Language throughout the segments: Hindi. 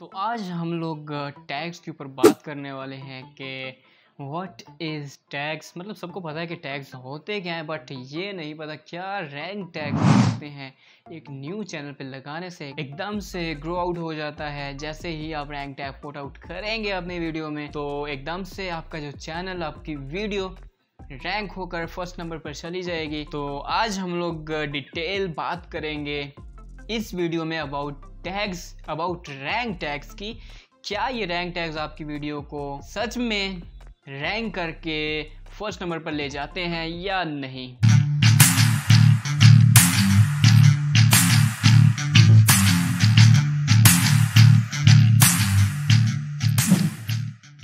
तो आज हम लोग टैग्स के ऊपर बात करने वाले हैं कि व्हाट इज़ टैग्स मतलब सबको पता है कि टैग्स होते क्या हैं बट ये नहीं पता क्या रैंक टैग्स होते हैं एक न्यू चैनल पे लगाने से एकदम से ग्रो आउट हो जाता है जैसे ही आप रैंक टैग पोट आउट करेंगे अपने वीडियो में तो एकदम से आपका जो चैनल आपकी वीडियो रैंक होकर फर्स्ट नंबर पर चली जाएगी तो आज हम लोग डिटेल बात करेंगे इस वीडियो में about tags about rank tags की क्या ये रैंक टैग्स आपकी वीडियो को सच में रैंक करके फर्स्ट नंबर पर ले जाते हैं या नहीं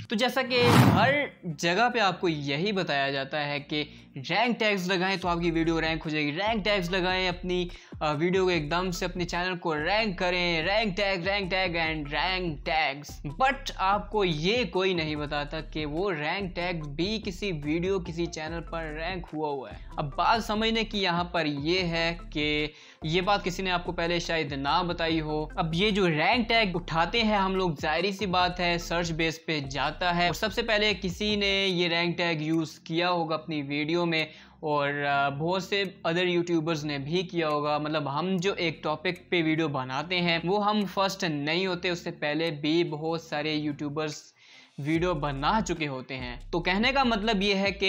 तो जैसा कि हर जगह पे आपको यही बताया जाता है कि रैंक टैग्स लगाएं तो आपकी वीडियो रैंक हो जाएगी रैंक टैग्स लगाएं अपनी वीडियो को एकदम से अपने चैनल को रैंक करें rank tag rank tag and rank tags but आपको ये कोई नहीं बताता कि वो रैंक टैग भी किसी वीडियो किसी चैनल पर रैंक हुआ हुआ है अब बात समझने की यहाँ पर ये है कि ये बात किसी ने आपको पहले शायद ना बताई हो अब ये जो रैंक टैग उठाते हैं हम लोग जाहिर सी बात है सर्च बेस पे जाता है सबसे पहले किसी ने ये रैंक टैग यूज किया होगा अपनी वीडियो वीडियो में और बहुत से अदर यूट्यूबर्स ने भी किया होगा मतलब हम जो एक टॉपिक पे वीडियो बनाते हैं वो हम फर्स्ट नहीं होते उससे पहले भी बहुत सारे यूट्यूबर्स वीडियो बना चुके होते हैं तो कहने का मतलब ये है कि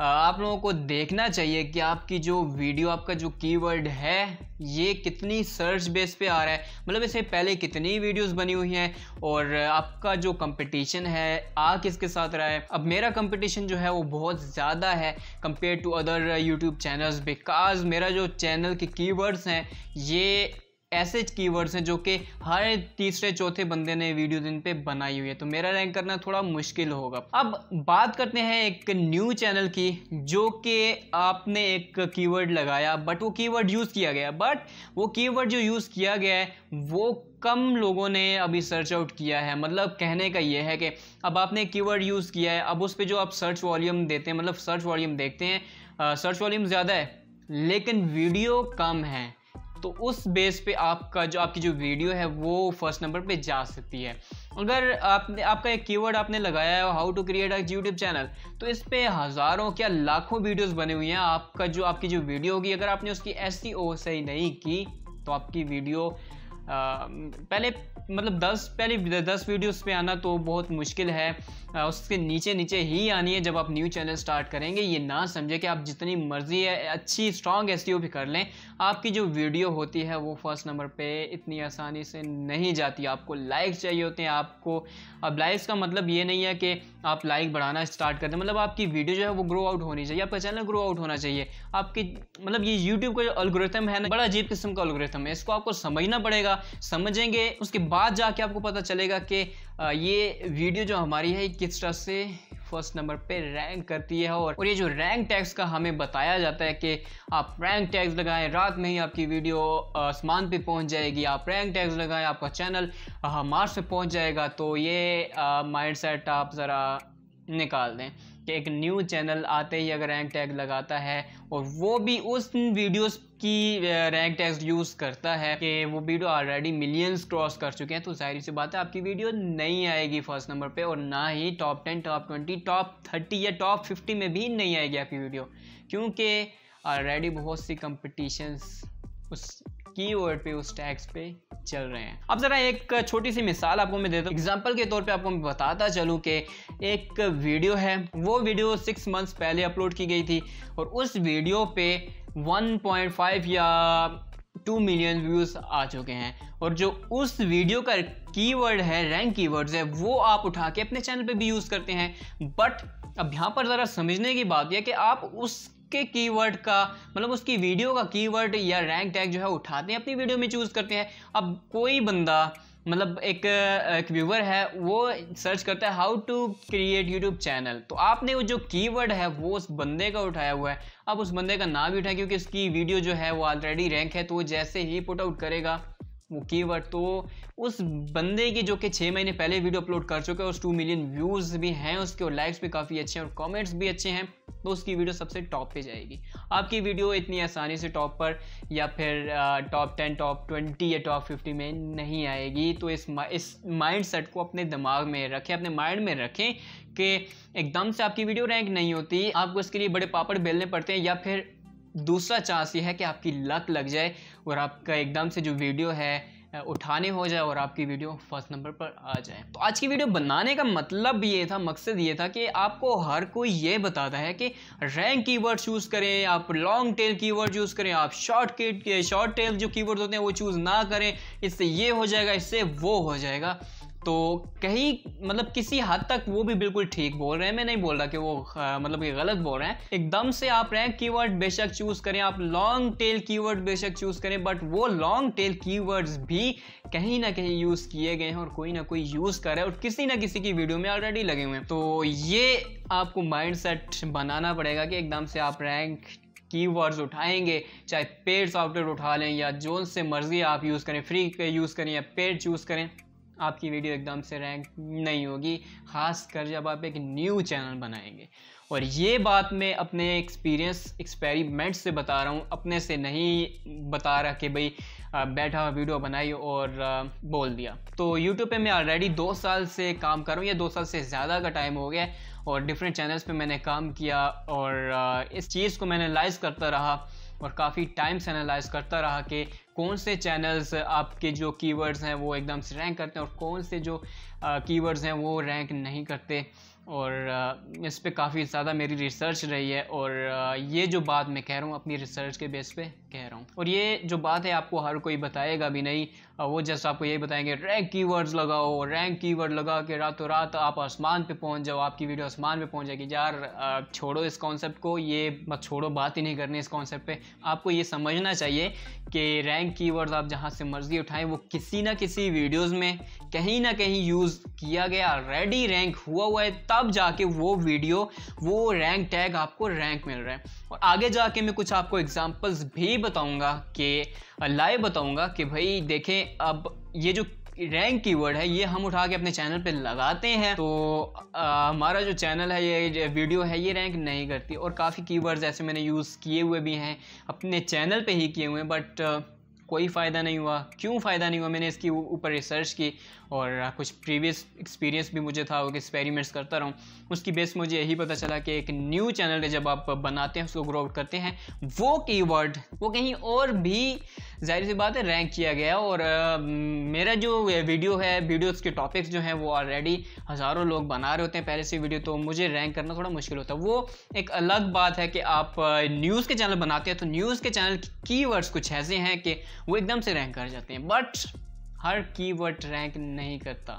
आप लोगों को देखना चाहिए कि आपकी जो वीडियो आपका जो कीवर्ड है ये कितनी सर्च बेस पे आ रहा है मतलब इससे पहले कितनी वीडियोस बनी हुई हैं और आपका जो कंपटीशन है आ किसके साथ रहा है अब मेरा कंपटीशन जो है वो बहुत ज़्यादा है compare to other YouTube channels because मेरा जो चैनल के कीवर्ड्स हैं ये ऐसे कीवर्ड्स हैं जो कि हर तीसरे चौथे बंदे ने वीडियो दिन पे बनाई हुई है तो मेरा रैंक करना थोड़ा मुश्किल होगा अब बात करते हैं एक न्यू चैनल की जो कि आपने एक कीवर्ड लगाया बट वो कीवर्ड यूज़ किया गया बट वो कीवर्ड जो यूज़ किया गया है वो कम लोगों ने अभी सर्च आउट किया है मतलब कहने का ये है कि अब आपने कीवर्ड यूज़ किया है अब उस पर जो आप सर्च वॉल्यूम देते हैं मतलब सर्च वॉल्यूम देखते हैं सर्च वॉल्यूम ज़्यादा है लेकिन वीडियो कम है तो उस बेस पे आपका जो आपकी जो वीडियो है वो फर्स्ट नंबर पे जा सकती है अगर आपने आपका एक कीवर्ड आपने लगाया है how to create a YouTube channel तो इस पर हज़ारों क्या लाखों वीडियोस बने हुए हैं आपका जो आपकी जो वीडियो होगी अगर आपने उसकी एस e सही नहीं की तो आपकी वीडियो आ, पहले मतलब दस पहले दस वीडियोस पे आना तो बहुत मुश्किल है उसके नीचे नीचे ही आनी है जब आप न्यू चैनल स्टार्ट करेंगे ये ना समझे कि आप जितनी मर्जी है अच्छी स्ट्रांग एस e भी कर लें आपकी जो वीडियो होती है वो फर्स्ट नंबर पे इतनी आसानी से नहीं जाती आपको लाइक्स चाहिए होते हैं आपको अब लाइक्स का मतलब ये नहीं है कि आप लाइक बढ़ाना स्टार्ट कर दें मतलब आपकी वीडियो जो है वो ग्रो आउट होनी चाहिए आपका चैनल ग्रो आउट होना चाहिए आपकी मतलब ये यूट्यूब का जो अलग्रेथम है ना बड़ा अजीब किस्म का अलग्रेथम है इसको आपको समझना पड़ेगा समझेंगे उसके बाद जाके आपको पता चलेगा कि ये वीडियो जो हमारी है किस तरह से फर्स्ट नंबर पे रैंक करती है और, ये जो रैंक टैक्स का हमें बताया जाता है कि आप रैंक टैक्स लगाएं रात में ही आपकी वीडियो आसमान पे पहुंच जाएगी आप रैंक टैक्स लगाएं आपका चैनल मार्स पे पहुंच जाएगा तो ये माइंड सेट आप ज़रा निकाल दें कि एक न्यू चैनल आते ही अगर रैंक टैग लगाता है और वो भी उस वीडियोस की रैंक टैग यूज़ करता है कि वो वीडियो ऑलरेडी मिलियंस क्रॉस कर चुके हैं तो जाहिर सी बात है आपकी वीडियो नहीं आएगी फर्स्ट नंबर पे और ना ही top ten top twenty top thirty या टॉप फिफ्टी में भी नहीं आएगी आपकी वीडियो क्योंकि ऑलरेडी बहुत सी कंपटिशन्स उस कीवर्ड पे उस टैक्स पे चल रहे हैं अब जरा एक छोटी सी मिसाल आपको मैं देता हूँ एग्जाम्पल के तौर पे आपको मैं बताता चलूँ कि एक वीडियो है वो वीडियो सिक्स मंथ्स पहले अपलोड की गई थी और उस वीडियो पे 1.5 या टू मिलियन व्यूज़ आ चुके हैं और जो उस वीडियो का कीवर्ड है रैंक कीवर्ड्स है वो आप उठा के अपने चैनल पे भी यूज़ करते हैं बट अब यहाँ पर ज़रा समझने की बात यह कि आप उस के कीवर्ड का मतलब उसकी वीडियो का कीवर्ड या रैंक टैग जो है उठाते हैं अपनी वीडियो में चूज़ करते हैं अब कोई बंदा मतलब एक एक व्यूवर है वो सर्च करता है how to create YouTube channel तो आपने वो जो कीवर्ड है वो उस बंदे का उठाया हुआ है अब उस बंदे का नाम भी उठाए क्योंकि उसकी वीडियो जो है वो ऑलरेडी रैंक है तो वो जैसे ही पुट आउट करेगा वो कीवर्ड तो उस बंदे की जो कि छः महीने पहले वीडियो अपलोड कर चुके हैं उस टू मिलियन व्यूज़ भी हैं उसके और लाइक्स भी काफ़ी अच्छे हैं और कॉमेंट्स भी अच्छे हैं तो उसकी वीडियो सबसे टॉप पे जाएगी आपकी वीडियो इतनी आसानी से टॉप पर या फिर टॉप टेन टॉप ट्वेंटी या टॉप फिफ्टी में नहीं आएगी तो इस इस माइंड सेट को अपने दिमाग में रखें अपने माइंड में रखें कि एकदम से आपकी वीडियो रैंक नहीं होती आपको इसके लिए बड़े पापड़ बेलने पड़ते हैं या फिर दूसरा चांस ये है कि आपकी लत लग जाए और आपका एकदम से जो वीडियो है उठाने हो जाए और आपकी वीडियो फर्स्ट नंबर पर आ जाए तो आज की वीडियो बनाने का मतलब ये था मकसद ये था कि आपको हर कोई ये बताता है कि रैंक कीवर्ड चूज़ करें आप लॉन्ग टेल कीवर्ड चूज़ करें आप शॉर्ट के शॉर्ट टेल जो कीवर्ड होते हैं वो चूज़ ना करें इससे ये हो जाएगा इससे वो हो जाएगा तो कहीं मतलब किसी हद तक वो भी बिल्कुल ठीक बोल रहे हैं मैं नहीं बोल रहा कि वो आ, मतलब कि गलत बोल रहे हैं एकदम से आप रैंक कीवर्ड बेशक चूज करें आप लॉन्ग टेल कीवर्ड बेशक चूज करें बट वो लॉन्ग टेल कीवर्ड्स भी कहीं ना कहीं यूज किए गए हैं और कोई ना कोई यूज कर और किसी ना किसी की वीडियो में ऑलरेडी लगे हुए हैं तो ये आपको सेट बनाना पड़ेगा कि एकदम से आप रैंक कीवर्ड्स उठाएंगे चाहे पेड सॉफ्टवेयर उठा लें या जो से मर्जी आप यूज़ करें फ्री यूज़ करें या पेड चूज़ करें आपकी वीडियो एकदम से रैंक नहीं होगी ख़ास कर जब आप एक न्यू चैनल बनाएंगे और ये बात मैं अपने एक्सपीरियंस एक्सपेरिमेंट से बता रहा हूँ अपने से नहीं बता रहा कि भाई बैठा हुआ वीडियो बनाई और बोल दिया तो यूट्यूब पे मैं ऑलरेडी दो साल से काम कर रहा हूँ या दो साल से ज़्यादा का टाइम हो गया और डिफरेंट चैनल्स पे मैंने काम किया और इस चीज़ को मैंने लाइज करता रहा और काफ़ी टाइम से एनालाइज करता रहा कि कौन से चैनल्स आपके जो कीवर्ड्स हैं वो एकदम से रैंक करते हैं और कौन से जो कीवर्ड्स हैं वो रैंक नहीं करते और इस पर काफ़ी ज़्यादा मेरी रिसर्च रही है और ये जो बात मैं कह रहा हूँ अपनी रिसर्च के बेस पे कह रहा हूँ हूँ और ये जो बात है आपको हर कोई बताएगा भी नहीं वो जस्ट आपको यही बताएंगे रैंक कीवर्ड्स लगाओ रैंक कीवर्ड लगा के रातों रात आप आसमान पे पहुंच जाओ आपकी वीडियो आसमान पे पहुंच जाएगी यार छोड़ो इस कॉन्सेप्ट को ये मत छोड़ो बात ही नहीं करनी इस कॉन्सेप्ट पे आपको ये समझना चाहिए कि रैंक की आप जहाँ से मर्जी उठाएं वो किसी ना किसी वीडियोज़ में कहीं ना कहीं यूज़ किया गया रेडी रैंक हुआ हुआ है तब जाके वो वीडियो वो रैंक टैग आपको रैंक मिल रहा है और आगे जाके मैं कुछ आपको एग्जाम्पल्स भी बताऊँ बताऊंगा कि लाइव बताऊंगा कि भाई देखें अब ये जो रैंक कीवर्ड है ये हम उठा के अपने चैनल पे लगाते हैं तो आ, हमारा जो चैनल है ये वीडियो है ये रैंक नहीं करती और काफ़ी कीवर्ड्स ऐसे मैंने यूज़ किए हुए भी हैं अपने चैनल पे ही किए हुए हैं बट कोई फ़ायदा नहीं हुआ क्यों फ़ायदा नहीं हुआ मैंने इसकी ऊपर रिसर्च की और कुछ प्रीवियस एक्सपीरियंस भी मुझे था वो एक्सपेरिमेंट्स करता रहूँ उसकी बेस मुझे यही पता चला कि एक न्यू चैनल है जब आप बनाते हैं उसको ग्रो आउट करते हैं वो कीवर्ड वो कहीं और भी जाहिर सी बात है रैंक किया गया और आ, मेरा जो वीडियो है वीडियोस के टॉपिक्स जो हैं वो ऑलरेडी हज़ारों लोग बना रहे होते हैं पहले से वीडियो तो मुझे रैंक करना थोड़ा मुश्किल होता है वो एक अलग बात है कि आप न्यूज़ के चैनल बनाते हैं तो न्यूज़ के चैनल की कुछ ऐसे हैं कि वो एकदम से रैंक कर जाते हैं बट हर कीवर्ड रैंक नहीं करता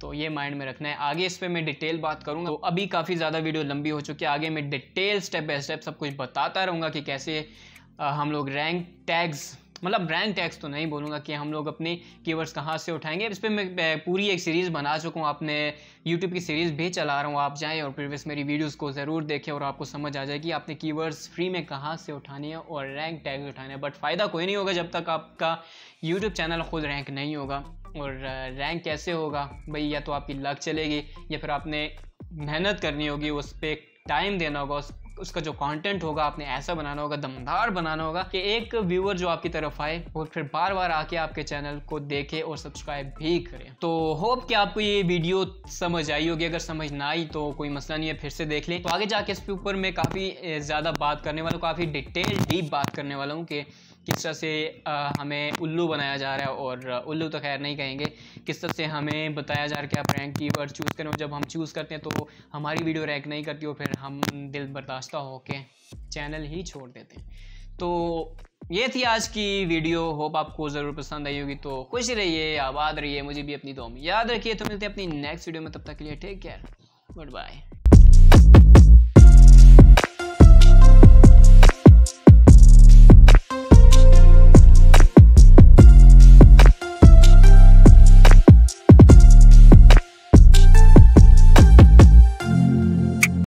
तो ये माइंड में रखना है आगे इस पर मैं डिटेल बात करूँगा तो अभी काफ़ी ज़्यादा वीडियो लंबी हो चुकी है आगे मैं डिटेल स्टेप बाय स्टेप सब कुछ बताता रहूँगा कि कैसे हम लोग रैंक टैग्स मतलब ब्रांड टैक्स तो नहीं बोलूँगा कि हम लोग अपने कीवर्ड्स कहाँ से उठाएंगे इस पर मैं पूरी एक सीरीज़ बना चुका हूँ आपने यूट्यूब की सीरीज़ भी चला रहा हूँ आप जाएँ और प्रीवियस मेरी वीडियोज़ को ज़रूर देखें और आपको समझ आ जाए कि आपने कीवर्ड्स फ्री में कहाँ से उठाने हैं और रैंक टैक्स उठाने हैं बट फ़ायदा कोई नहीं होगा जब तक आपका यूट्यूब चैनल खुद रैंक नहीं होगा और रैंक कैसे होगा भाई या तो आपकी लक चलेगी या फिर आपने मेहनत करनी होगी उस पर टाइम देना होगा उस उसका जो कंटेंट होगा आपने ऐसा बनाना होगा दमदार बनाना होगा कि एक व्यूअर जो आपकी तरफ आए और फिर बार बार आके आपके चैनल को देखे और सब्सक्राइब भी करे तो होप कि आपको ये वीडियो समझ आई होगी अगर समझ ना आई तो कोई मसला नहीं है फिर से देख ले तो आगे जाके इसके ऊपर मैं काफ़ी ज़्यादा बात करने वाला हूँ काफ़ी डिटेल डीप बात करने वाला हूँ कि किस तरह से हमें उल्लू बनाया जा रहा है और उल्लू तो खैर नहीं कहेंगे किस तरह से हमें बताया जा रहा है कि आप रैंक की वर्ड चूज़ करें जब हम चूज़ करते हैं तो हमारी वीडियो रैंक नहीं करती और फिर हम दिल बर्दाश्त होके चैनल ही छोड़ देते हैं तो ये थी आज की वीडियो होप आपको ज़रूर पसंद आई होगी तो खुश रहिए आबाद रहिए मुझे भी अपनी दो याद रखिए तो मिलते हैं अपनी नेक्स्ट वीडियो में तब तक के लिए टेक केयर गुड बाय